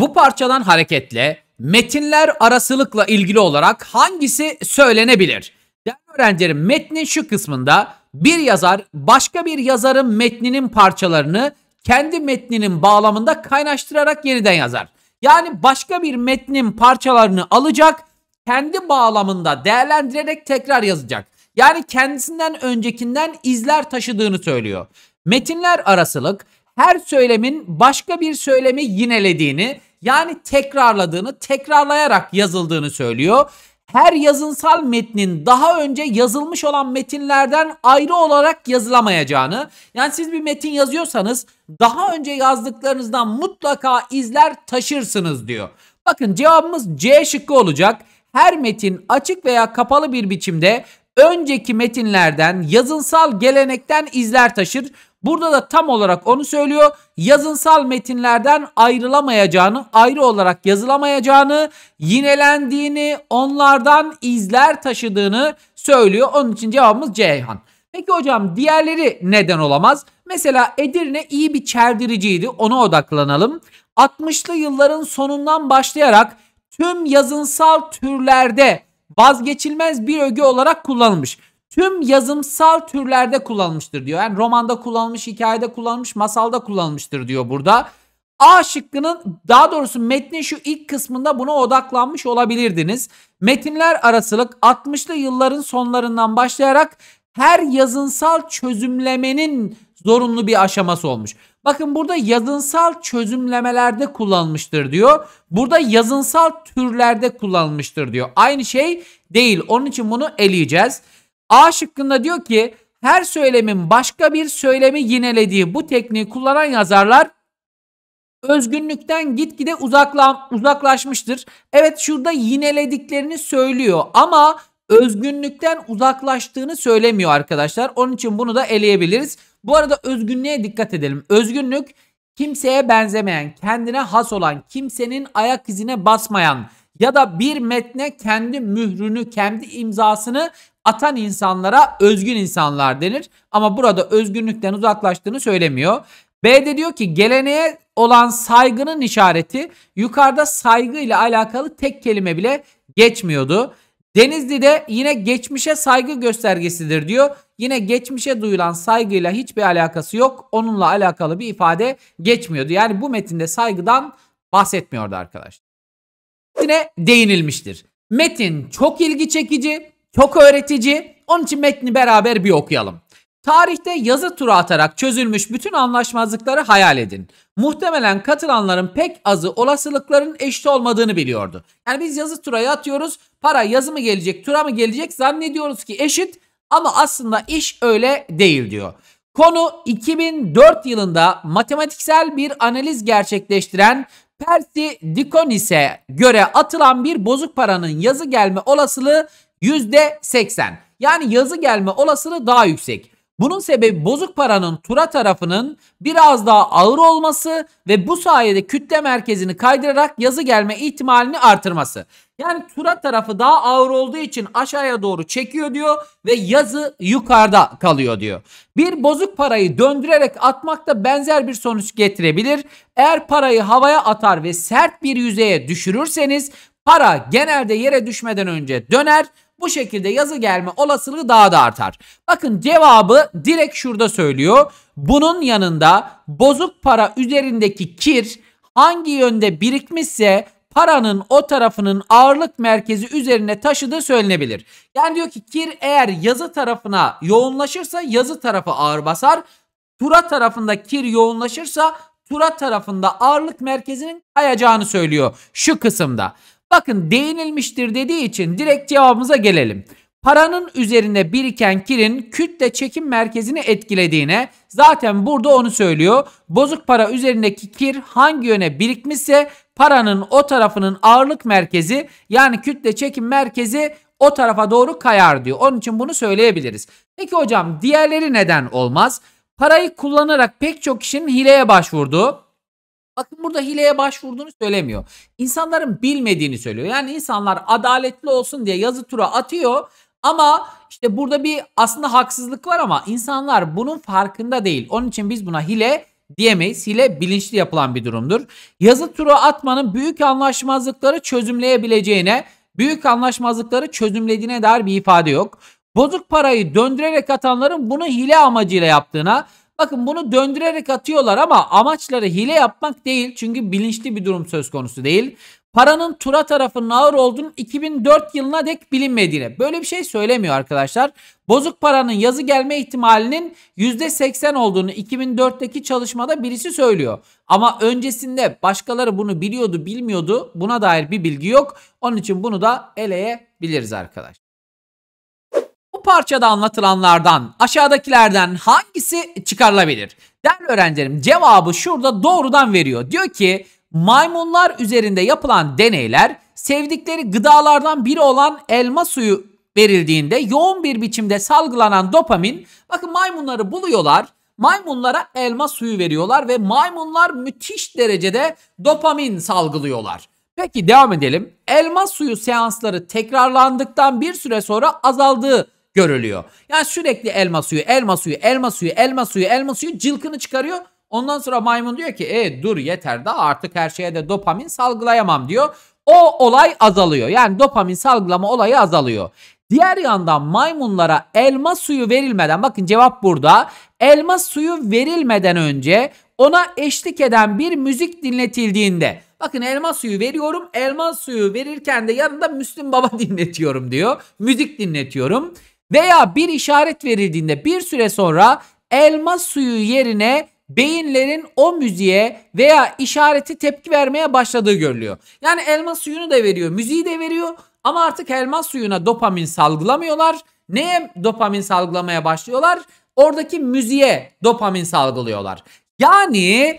Bu parçadan hareketle metinler arasılıkla ilgili olarak hangisi söylenebilir? Değerli öğrencilerim metnin şu kısmında bir yazar başka bir yazarın metninin parçalarını kendi metninin bağlamında kaynaştırarak yeniden yazar. Yani başka bir metnin parçalarını alacak, kendi bağlamında değerlendirerek tekrar yazacak. Yani kendisinden öncekinden izler taşıdığını söylüyor. Metinler arasılık her söylemin başka bir söylemi yinelediğini yani tekrarladığını, tekrarlayarak yazıldığını söylüyor. Her yazınsal metnin daha önce yazılmış olan metinlerden ayrı olarak yazılamayacağını, yani siz bir metin yazıyorsanız daha önce yazdıklarınızdan mutlaka izler taşırsınız diyor. Bakın cevabımız C şıkkı olacak. Her metin açık veya kapalı bir biçimde önceki metinlerden, yazınsal gelenekten izler taşır. Burada da tam olarak onu söylüyor. Yazınsal metinlerden ayrılamayacağını, ayrı olarak yazılamayacağını, yinelendiğini, onlardan izler taşıdığını söylüyor. Onun için cevabımız Ceyhan. Peki hocam diğerleri neden olamaz? Mesela Edirne iyi bir çerdiriciydi. Ona odaklanalım. 60'lı yılların sonundan başlayarak tüm yazınsal türlerde vazgeçilmez bir öge olarak kullanılmış tüm yazımsal türlerde kullanmıştır diyor. Yani romanda kullanmış, hikayede kullanmış, masalda kullanmıştır diyor burada. A şıkkının daha doğrusu metnin şu ilk kısmında buna odaklanmış olabilirdiniz. Metinler arasılık 60'lı yılların sonlarından başlayarak her yazınsal çözümlemenin zorunlu bir aşaması olmuş. Bakın burada yazınsal çözümlemelerde kullanmıştır diyor. Burada yazınsal türlerde kullanmıştır diyor. Aynı şey değil. Onun için bunu eleyeceğiz. A şıkkında diyor ki her söylemin başka bir söylemi yinelediği bu tekniği kullanan yazarlar özgünlükten gitgide uzakla, uzaklaşmıştır. Evet şurada yinelediklerini söylüyor ama özgünlükten uzaklaştığını söylemiyor arkadaşlar. Onun için bunu da eleyebiliriz. Bu arada özgünlüğe dikkat edelim. Özgünlük kimseye benzemeyen, kendine has olan, kimsenin ayak izine basmayan ya da bir metne kendi mührünü, kendi imzasını atan insanlara özgün insanlar denir. Ama burada özgünlükten uzaklaştığını söylemiyor. B de diyor ki geleneğe olan saygının işareti yukarıda saygıyla alakalı tek kelime bile geçmiyordu. Denizli de yine geçmişe saygı göstergesidir diyor. Yine geçmişe duyulan saygıyla hiçbir alakası yok. Onunla alakalı bir ifade geçmiyordu. Yani bu metinde saygıdan bahsetmiyordu arkadaşlar. Yine değinilmiştir. Metin çok ilgi çekici, çok öğretici. Onun için metni beraber bir okuyalım. Tarihte yazı tura atarak çözülmüş bütün anlaşmazlıkları hayal edin. Muhtemelen katılanların pek azı olasılıkların eşit olmadığını biliyordu. Yani biz yazı turaya atıyoruz. Para yazı mı gelecek, tura mı gelecek zannediyoruz ki eşit ama aslında iş öyle değil diyor. Konu 2004 yılında matematiksel bir analiz gerçekleştiren Percy Dikonis'e göre atılan bir bozuk paranın yazı gelme olasılığı %80. Yani yazı gelme olasılığı daha yüksek. Bunun sebebi bozuk paranın tura tarafının biraz daha ağır olması ve bu sayede kütle merkezini kaydırarak yazı gelme ihtimalini artırması. Yani tura tarafı daha ağır olduğu için aşağıya doğru çekiyor diyor ve yazı yukarıda kalıyor diyor. Bir bozuk parayı döndürerek atmak da benzer bir sonuç getirebilir. Eğer parayı havaya atar ve sert bir yüzeye düşürürseniz para genelde yere düşmeden önce döner bu şekilde yazı gelme olasılığı daha da artar. Bakın cevabı direkt şurada söylüyor. Bunun yanında bozuk para üzerindeki kir hangi yönde birikmişse paranın o tarafının ağırlık merkezi üzerine taşıdığı söylenebilir. Yani diyor ki kir eğer yazı tarafına yoğunlaşırsa yazı tarafı ağır basar. Tura tarafında kir yoğunlaşırsa tura tarafında ağırlık merkezinin kayacağını söylüyor şu kısımda. Bakın değinilmiştir dediği için direkt cevabımıza gelelim. Paranın üzerine biriken kirin kütle çekim merkezini etkilediğine zaten burada onu söylüyor. Bozuk para üzerindeki kir hangi yöne birikmişse paranın o tarafının ağırlık merkezi yani kütle çekim merkezi o tarafa doğru kayar diyor. Onun için bunu söyleyebiliriz. Peki hocam diğerleri neden olmaz? Parayı kullanarak pek çok kişinin hileye başvurduğu Bakın burada hileye başvurduğunu söylemiyor. İnsanların bilmediğini söylüyor. Yani insanlar adaletli olsun diye yazı tura atıyor ama işte burada bir aslında haksızlık var ama insanlar bunun farkında değil. Onun için biz buna hile diyemeyiz. Hile bilinçli yapılan bir durumdur. Yazı tura atmanın büyük anlaşmazlıkları çözümleyebileceğine, büyük anlaşmazlıkları çözümlediğine dair bir ifade yok. Bozuk parayı döndürerek atanların bunu hile amacıyla yaptığına, Bakın bunu döndürerek atıyorlar ama amaçları hile yapmak değil çünkü bilinçli bir durum söz konusu değil. Paranın tura tarafının ağır olduğunu 2004 yılına dek bilinmediğine. Böyle bir şey söylemiyor arkadaşlar. Bozuk paranın yazı gelme ihtimalinin %80 olduğunu 2004'teki çalışmada birisi söylüyor. Ama öncesinde başkaları bunu biliyordu bilmiyordu buna dair bir bilgi yok. Onun için bunu da eleyebiliriz arkadaşlar. Bu parçada anlatılanlardan aşağıdakilerden hangisi çıkarılabilir? Değerli öğrencilerim cevabı şurada doğrudan veriyor. Diyor ki maymunlar üzerinde yapılan deneyler sevdikleri gıdalardan biri olan elma suyu verildiğinde yoğun bir biçimde salgılanan dopamin bakın maymunları buluyorlar. Maymunlara elma suyu veriyorlar ve maymunlar müthiş derecede dopamin salgılıyorlar. Peki devam edelim. Elma suyu seansları tekrarlandıktan bir süre sonra azaldığı görülüyor. Yani sürekli elma suyu, elma suyu, elma suyu, elma suyu, elma suyu cılkını çıkarıyor. Ondan sonra maymun diyor ki e, dur yeter daha artık her şeye de dopamin salgılayamam diyor. O olay azalıyor. Yani dopamin salgılama olayı azalıyor. Diğer yandan maymunlara elma suyu verilmeden bakın cevap burada. Elma suyu verilmeden önce ona eşlik eden bir müzik dinletildiğinde bakın elma suyu veriyorum elma suyu verirken de yanında Müslüm Baba dinletiyorum diyor. Müzik dinletiyorum veya bir işaret verildiğinde bir süre sonra elma suyu yerine beyinlerin o müziğe veya işareti tepki vermeye başladığı görülüyor. Yani elma suyunu da veriyor, müziği de veriyor ama artık elma suyuna dopamin salgılamıyorlar. Neye dopamin salgılamaya başlıyorlar? Oradaki müziğe dopamin salgılıyorlar. Yani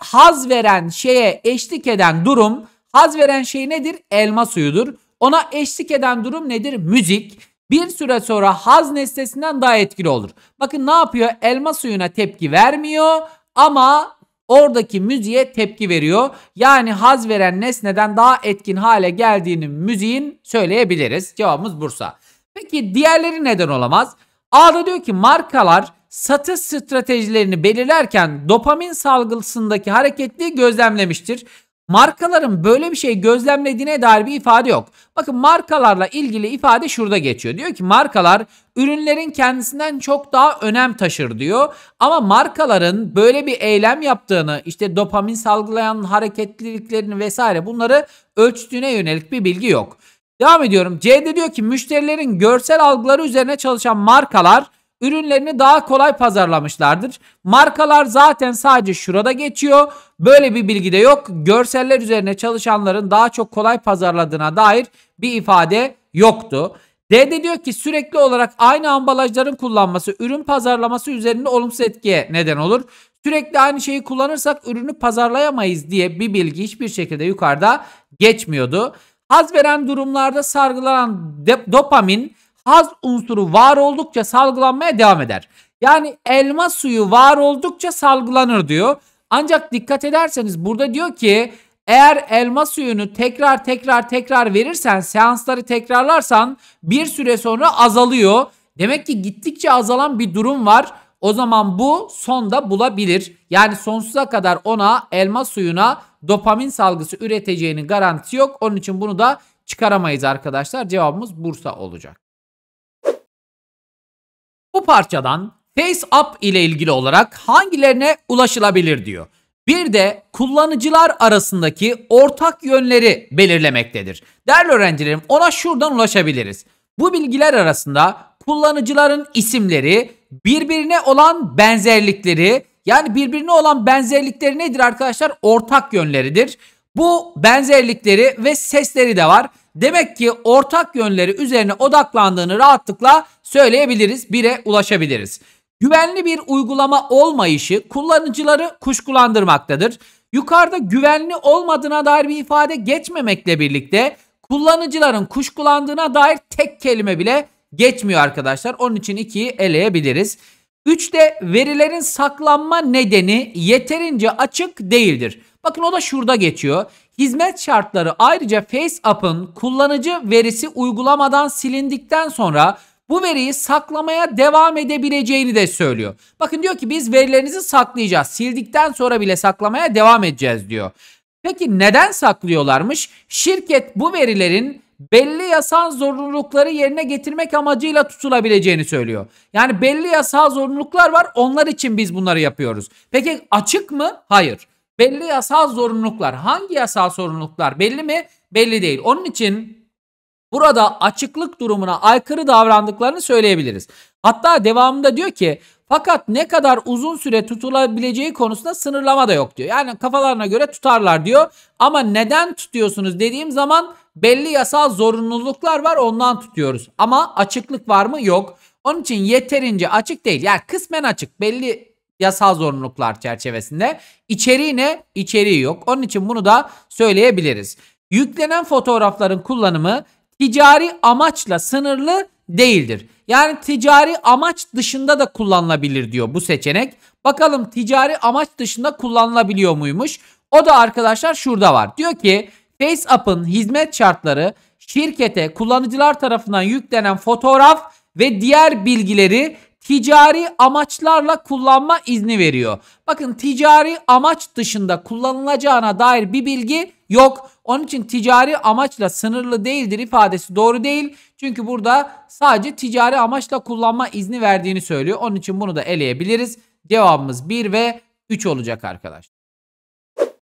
haz veren şeye eşlik eden durum, haz veren şey nedir? Elma suyudur. Ona eşlik eden durum nedir? Müzik bir süre sonra haz nesnesinden daha etkili olur. Bakın ne yapıyor? Elma suyuna tepki vermiyor ama oradaki müziğe tepki veriyor. Yani haz veren nesneden daha etkin hale geldiğini müziğin söyleyebiliriz. Cevabımız Bursa. Peki diğerleri neden olamaz? A'da diyor ki markalar satış stratejilerini belirlerken dopamin salgısındaki hareketliği gözlemlemiştir. Markaların böyle bir şey gözlemlediğine dair bir ifade yok. Bakın markalarla ilgili ifade şurada geçiyor. Diyor ki markalar ürünlerin kendisinden çok daha önem taşır diyor. Ama markaların böyle bir eylem yaptığını işte dopamin salgılayan hareketliliklerini vesaire bunları ölçtüğüne yönelik bir bilgi yok. Devam ediyorum. C'de diyor ki müşterilerin görsel algıları üzerine çalışan markalar ürünlerini daha kolay pazarlamışlardır. Markalar zaten sadece şurada geçiyor. Böyle bir bilgi de yok. Görseller üzerine çalışanların daha çok kolay pazarladığına dair bir ifade yoktu. D'de diyor ki sürekli olarak aynı ambalajların kullanması ürün pazarlaması üzerinde olumsuz etkiye neden olur. Sürekli aynı şeyi kullanırsak ürünü pazarlayamayız diye bir bilgi hiçbir şekilde yukarıda geçmiyordu. Haz veren durumlarda sargılanan dopamin haz unsuru var oldukça salgılanmaya devam eder. Yani elma suyu var oldukça salgılanır diyor. Ancak dikkat ederseniz burada diyor ki eğer elma suyunu tekrar tekrar tekrar verirsen seansları tekrarlarsan bir süre sonra azalıyor. Demek ki gittikçe azalan bir durum var. O zaman bu sonda bulabilir. Yani sonsuza kadar ona elma suyuna dopamin salgısı üreteceğinin garantisi yok. Onun için bunu da çıkaramayız arkadaşlar. Cevabımız Bursa olacak. Bu parçadan Face Up ile ilgili olarak hangilerine ulaşılabilir diyor. Bir de kullanıcılar arasındaki ortak yönleri belirlemektedir. Değerli öğrencilerim ona şuradan ulaşabiliriz. Bu bilgiler arasında kullanıcıların isimleri, birbirine olan benzerlikleri, yani birbirine olan benzerlikleri nedir arkadaşlar? Ortak yönleridir. Bu benzerlikleri ve sesleri de var. Demek ki ortak yönleri üzerine odaklandığını rahatlıkla söyleyebiliriz, 1'e ulaşabiliriz. Güvenli bir uygulama olmayışı kullanıcıları kuşkulandırmaktadır. Yukarıda güvenli olmadığına dair bir ifade geçmemekle birlikte kullanıcıların kuşkulandığına dair tek kelime bile geçmiyor arkadaşlar. Onun için 2'yi eleyebiliriz. 3'te verilerin saklanma nedeni yeterince açık değildir. Bakın o da şurada geçiyor. Hizmet şartları ayrıca FaceApp'ın kullanıcı verisi uygulamadan silindikten sonra bu veriyi saklamaya devam edebileceğini de söylüyor. Bakın diyor ki biz verilerinizi saklayacağız. Sildikten sonra bile saklamaya devam edeceğiz diyor. Peki neden saklıyorlarmış? Şirket bu verilerin belli yasal zorunlulukları yerine getirmek amacıyla tutulabileceğini söylüyor. Yani belli yasal zorunluluklar var onlar için biz bunları yapıyoruz. Peki açık mı? Hayır. Belli yasal zorunluluklar. Hangi yasal zorunluluklar belli mi? Belli değil. Onun için burada açıklık durumuna aykırı davrandıklarını söyleyebiliriz. Hatta devamında diyor ki fakat ne kadar uzun süre tutulabileceği konusunda sınırlama da yok diyor. Yani kafalarına göre tutarlar diyor. Ama neden tutuyorsunuz dediğim zaman belli yasal zorunluluklar var ondan tutuyoruz. Ama açıklık var mı? Yok. Onun için yeterince açık değil. Yani kısmen açık. Belli yasal zorunluluklar çerçevesinde. İçeriği ne? İçeriği yok. Onun için bunu da söyleyebiliriz. Yüklenen fotoğrafların kullanımı ticari amaçla sınırlı değildir. Yani ticari amaç dışında da kullanılabilir diyor bu seçenek. Bakalım ticari amaç dışında kullanılabiliyor muymuş? O da arkadaşlar şurada var. Diyor ki FaceApp'ın hizmet şartları şirkete kullanıcılar tarafından yüklenen fotoğraf ve diğer bilgileri ticari amaçlarla kullanma izni veriyor. Bakın ticari amaç dışında kullanılacağına dair bir bilgi yok. Onun için ticari amaçla sınırlı değildir ifadesi doğru değil. Çünkü burada sadece ticari amaçla kullanma izni verdiğini söylüyor. Onun için bunu da eleyebiliriz. Cevabımız 1 ve 3 olacak arkadaşlar.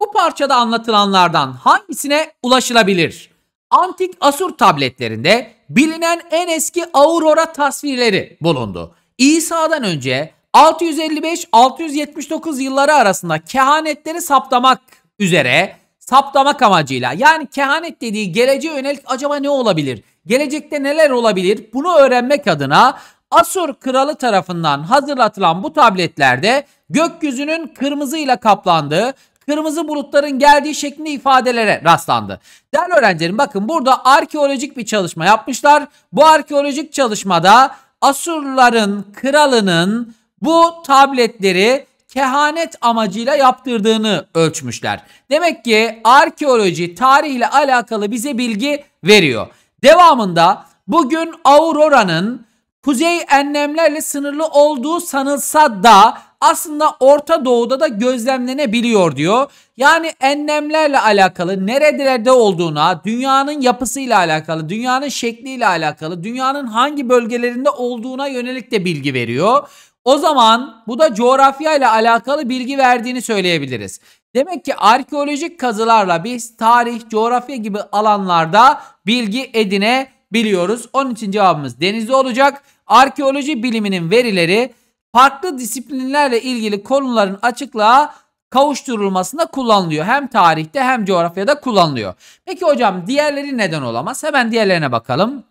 Bu parçada anlatılanlardan hangisine ulaşılabilir? Antik Asur tabletlerinde bilinen en eski Aurora tasvirleri bulundu. İsa'dan önce 655-679 yılları arasında kehanetleri saptamak üzere saptamak amacıyla yani kehanet dediği geleceğe yönelik acaba ne olabilir? Gelecekte neler olabilir? Bunu öğrenmek adına Asur kralı tarafından hazırlatılan bu tabletlerde gökyüzünün kırmızıyla kaplandığı, kırmızı bulutların geldiği şeklinde ifadelere rastlandı. Değerli öğrencilerim bakın burada arkeolojik bir çalışma yapmışlar. Bu arkeolojik çalışmada Asurların kralının bu tabletleri kehanet amacıyla yaptırdığını ölçmüşler. Demek ki arkeoloji tarihle alakalı bize bilgi veriyor. Devamında bugün Aurora'nın Kuzey enlemlerle sınırlı olduğu sanılsa da aslında Orta Doğu'da da gözlemlenebiliyor diyor. Yani enlemlerle alakalı nerelerde olduğuna, dünyanın yapısıyla alakalı, dünyanın şekliyle alakalı, dünyanın hangi bölgelerinde olduğuna yönelik de bilgi veriyor. O zaman bu da coğrafya ile alakalı bilgi verdiğini söyleyebiliriz. Demek ki arkeolojik kazılarla biz tarih, coğrafya gibi alanlarda bilgi edinebiliyoruz. Onun için cevabımız denizli olacak. Arkeoloji biliminin verileri farklı disiplinlerle ilgili konuların açıklığa kavuşturulmasında kullanılıyor. Hem tarihte hem coğrafyada kullanılıyor. Peki hocam diğerleri neden olamaz? Hemen diğerlerine bakalım.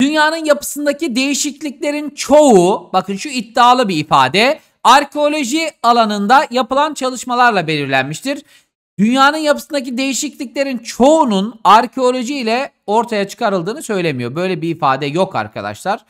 Dünyanın yapısındaki değişikliklerin çoğu, bakın şu iddialı bir ifade, arkeoloji alanında yapılan çalışmalarla belirlenmiştir. Dünyanın yapısındaki değişikliklerin çoğunun arkeoloji ile ortaya çıkarıldığını söylemiyor. Böyle bir ifade yok arkadaşlar.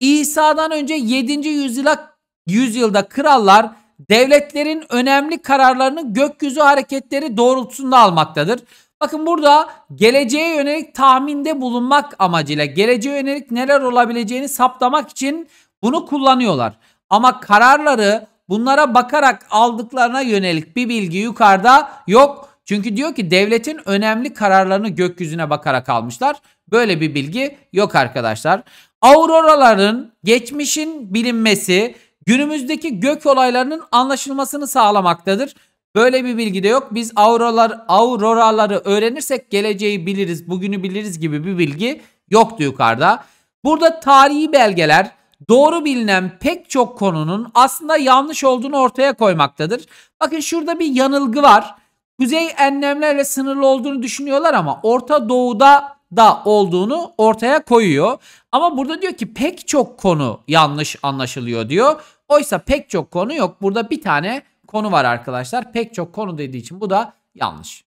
İsa'dan önce 7. yüzyıla yüzyılda krallar devletlerin önemli kararlarını gökyüzü hareketleri doğrultusunda almaktadır. Bakın burada geleceğe yönelik tahminde bulunmak amacıyla geleceğe yönelik neler olabileceğini saptamak için bunu kullanıyorlar. Ama kararları bunlara bakarak aldıklarına yönelik bir bilgi yukarıda yok. Çünkü diyor ki devletin önemli kararlarını gökyüzüne bakarak almışlar. Böyle bir bilgi yok arkadaşlar. Auroraların geçmişin bilinmesi günümüzdeki gök olaylarının anlaşılmasını sağlamaktadır. Böyle bir bilgi de yok. Biz auroralar, auroraları öğrenirsek geleceği biliriz, bugünü biliriz gibi bir bilgi yoktu yukarıda. Burada tarihi belgeler doğru bilinen pek çok konunun aslında yanlış olduğunu ortaya koymaktadır. Bakın şurada bir yanılgı var. Kuzey enlemlerle sınırlı olduğunu düşünüyorlar ama Orta Doğu'da da olduğunu ortaya koyuyor. Ama burada diyor ki pek çok konu yanlış anlaşılıyor diyor. Oysa pek çok konu yok. Burada bir tane konu var arkadaşlar. Pek çok konu dediği için bu da yanlış.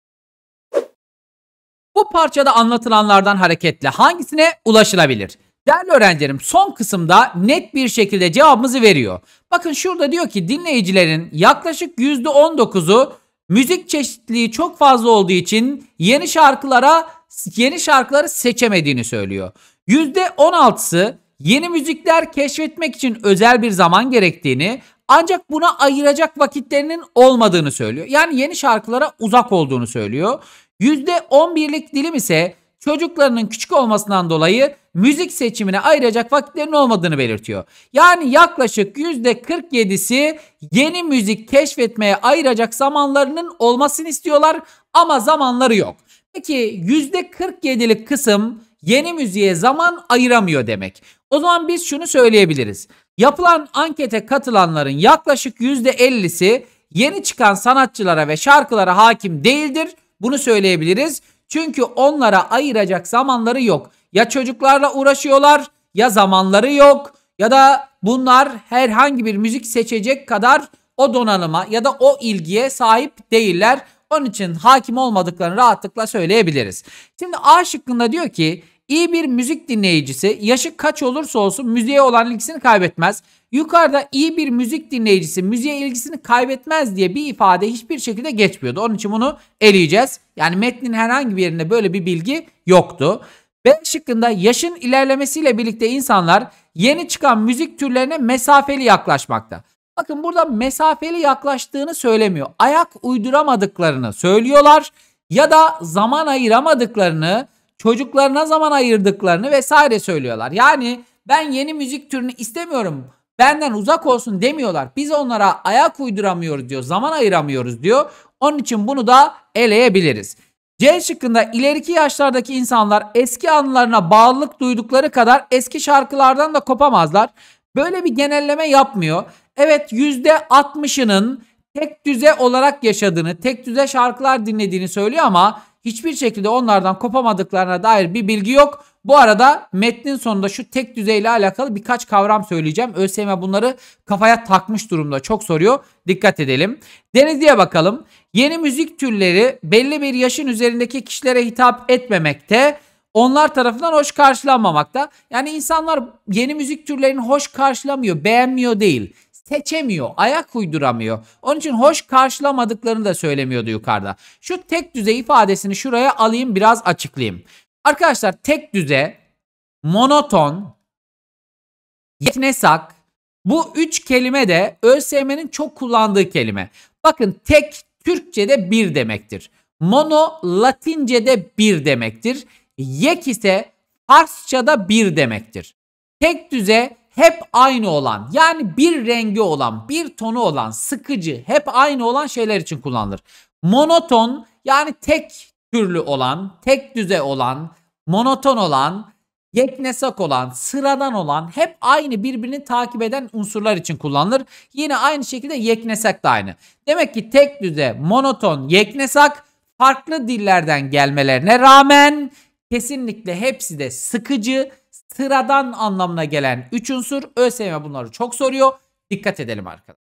Bu parçada anlatılanlardan hareketle hangisine ulaşılabilir? Değerli öğrencilerim son kısımda net bir şekilde cevabımızı veriyor. Bakın şurada diyor ki dinleyicilerin yaklaşık %19'u müzik çeşitliliği çok fazla olduğu için yeni şarkılara yeni şarkıları seçemediğini söylüyor. %16'sı yeni müzikler keşfetmek için özel bir zaman gerektiğini ancak buna ayıracak vakitlerinin olmadığını söylüyor. Yani yeni şarkılara uzak olduğunu söylüyor. %11'lik dilim ise çocuklarının küçük olmasından dolayı müzik seçimine ayıracak vakitlerinin olmadığını belirtiyor. Yani yaklaşık %47'si yeni müzik keşfetmeye ayıracak zamanlarının olmasını istiyorlar ama zamanları yok. Buradaki %47'lik kısım yeni müziğe zaman ayıramıyor demek. O zaman biz şunu söyleyebiliriz. Yapılan ankete katılanların yaklaşık %50'si yeni çıkan sanatçılara ve şarkılara hakim değildir. Bunu söyleyebiliriz. Çünkü onlara ayıracak zamanları yok. Ya çocuklarla uğraşıyorlar ya zamanları yok ya da bunlar herhangi bir müzik seçecek kadar o donanıma ya da o ilgiye sahip değiller. Onun için hakim olmadıklarını rahatlıkla söyleyebiliriz. Şimdi A şıkkında diyor ki iyi bir müzik dinleyicisi yaşı kaç olursa olsun müziğe olan ilgisini kaybetmez. Yukarıda iyi bir müzik dinleyicisi müziğe ilgisini kaybetmez diye bir ifade hiçbir şekilde geçmiyordu. Onun için bunu eleyeceğiz. Yani metnin herhangi bir yerinde böyle bir bilgi yoktu. B şıkkında yaşın ilerlemesiyle birlikte insanlar yeni çıkan müzik türlerine mesafeli yaklaşmakta. Bakın burada mesafeli yaklaştığını söylemiyor. Ayak uyduramadıklarını söylüyorlar ya da zaman ayıramadıklarını, çocuklarına zaman ayırdıklarını vesaire söylüyorlar. Yani ben yeni müzik türünü istemiyorum. Benden uzak olsun demiyorlar. Biz onlara ayak uyduramıyoruz diyor. Zaman ayıramıyoruz diyor. Onun için bunu da eleyebiliriz. C şıkkında ileriki yaşlardaki insanlar eski anılarına bağlılık duydukları kadar eski şarkılardan da kopamazlar. Böyle bir genelleme yapmıyor. Evet %60'ının tek düze olarak yaşadığını, tek düze şarkılar dinlediğini söylüyor ama hiçbir şekilde onlardan kopamadıklarına dair bir bilgi yok. Bu arada metnin sonunda şu tek düzeyle alakalı birkaç kavram söyleyeceğim. ÖSYM bunları kafaya takmış durumda. Çok soruyor. Dikkat edelim. Denizli'ye bakalım. Yeni müzik türleri belli bir yaşın üzerindeki kişilere hitap etmemekte. Onlar tarafından hoş karşılanmamakta. Yani insanlar yeni müzik türlerini hoş karşılamıyor, beğenmiyor değil seçemiyor, ayak uyduramıyor. Onun için hoş karşılamadıklarını da söylemiyordu yukarıda. Şu tek düzey ifadesini şuraya alayım biraz açıklayayım. Arkadaşlar tek düze, monoton, yetnesak bu üç kelime de ÖSYM'nin çok kullandığı kelime. Bakın tek Türkçe'de bir demektir. Mono Latince'de bir demektir. Yek ise Farsça'da bir demektir. Tek düze hep aynı olan yani bir rengi olan, bir tonu olan, sıkıcı, hep aynı olan şeyler için kullanılır. Monoton yani tek türlü olan, tek düze olan, monoton olan, yeknesak olan, sıradan olan, hep aynı birbirini takip eden unsurlar için kullanılır. Yine aynı şekilde yeknesak da aynı. Demek ki tek düze, monoton, yeknesak farklı dillerden gelmelerine rağmen kesinlikle hepsi de sıkıcı, sıradan anlamına gelen 3 unsur ÖSYM bunları çok soruyor. Dikkat edelim arkadaşlar.